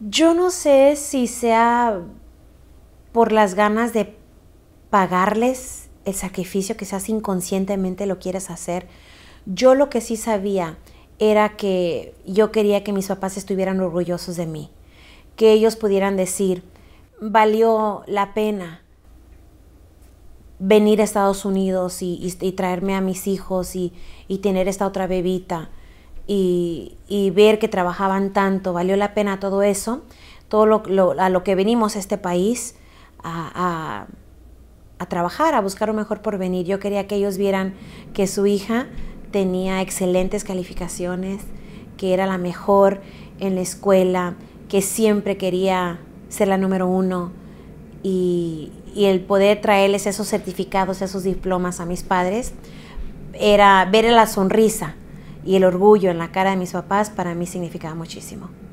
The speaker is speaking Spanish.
Yo no sé si sea por las ganas de pagarles el sacrificio, quizás inconscientemente lo quieres hacer. Yo lo que sí sabía era que yo quería que mis papás estuvieran orgullosos de mí, que ellos pudieran decir, valió la pena venir a Estados Unidos y, traerme a mis hijos y tener esta otra bebita y, ver que trabajaban tanto, valió la pena todo eso, todo lo, a lo que venimos a este país a, trabajar, a buscar un mejor porvenir. Yo quería que ellos vieran que su hija tenía excelentes calificaciones, que era la mejor en la escuela, que siempre quería ser la número uno y, el poder traerles esos certificados, esos diplomas a mis padres, era ver la sonrisa y el orgullo en la cara de mis papás para mí significaba muchísimo.